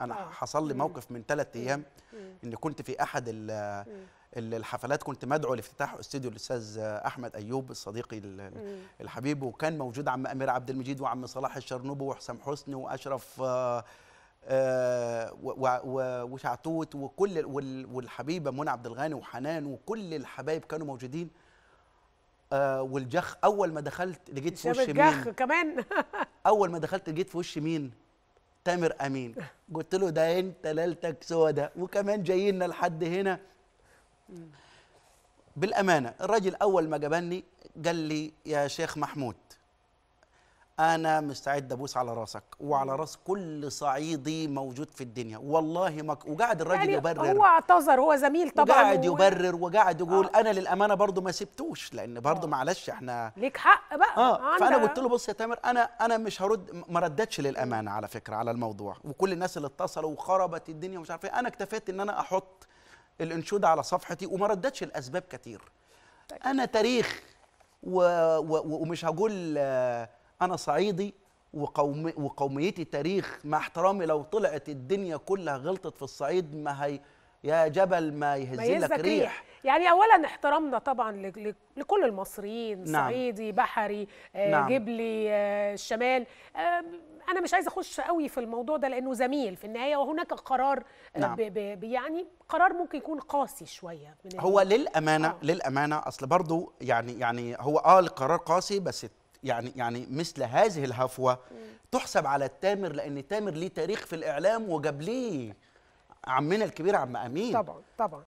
انا آه. حصل لي موقف من ثلاث ايام ان كنت في احد الحفلات كنت مدعو لافتتاح استوديو الاستاذ احمد ايوب الصديقي الحبيب وكان موجود عم امير عبد المجيد وعم صلاح الشرنوبي وحسام حسني واشرف آه، وشعتوت وكل والحبيبه منى عبد الغني وحنان وكل الحبايب كانوا موجودين آه، والجخ اول ما دخلت لقيت في وش مين كمان اول ما دخلت لقيت في وش مين تامر امين قلت له ده انت ليلتك سودة وكمان جايين لحد هنا بالامانه الراجل اول ما جابني قال لي يا شيخ محمود انا مستعد ابوس على راسك وعلى راس كل صعيدي موجود في الدنيا والله مك وقعد الراجل يعني يبرر هو اعتذر هو زميل طبعا وقعد يبرر وقعد يقول آه. انا للامانه برضو ما سبتوش لان برضو آه. معلش احنا ليك حق بقى اه, آه، فانا قلت له بص يا تامر انا انا مش هرد ما ردتش للامانه على فكره على الموضوع وكل الناس اللي اتصلوا وخربت الدنيا ومش عارف ايه انا اكتفيت ان انا احط الانشوده على صفحتي وما ردتش الاسباب كتير طيب. انا تاريخ و... و... ومش هقول آه انا صعيدي وقوم وقوميتي تاريخ مع احترامي لو طلعت الدنيا كلها غلطت في الصعيد ما هي يا جبل ما يهزلك ريح. ريح إيه؟ يعني اولا احترامنا طبعا لكل المصريين نعم. صعيدي بحري آه، نعم. جبلي آه، الشمال آه، انا مش عايزه اخش قوي في الموضوع ده لانه زميل في النهايه وهناك قرار نعم. ب ب يعني قرار ممكن يكون قاسي شويه من هو للامانه آه. للامانه اصل برضو يعني يعني هو اه القرار قاسي بس يعني يعني مثل هذه الهفوه تحسب على التامر لان التامر ليه تاريخ في الاعلام وجاب ليه عمنا الكبير عم امين طبعا طبعا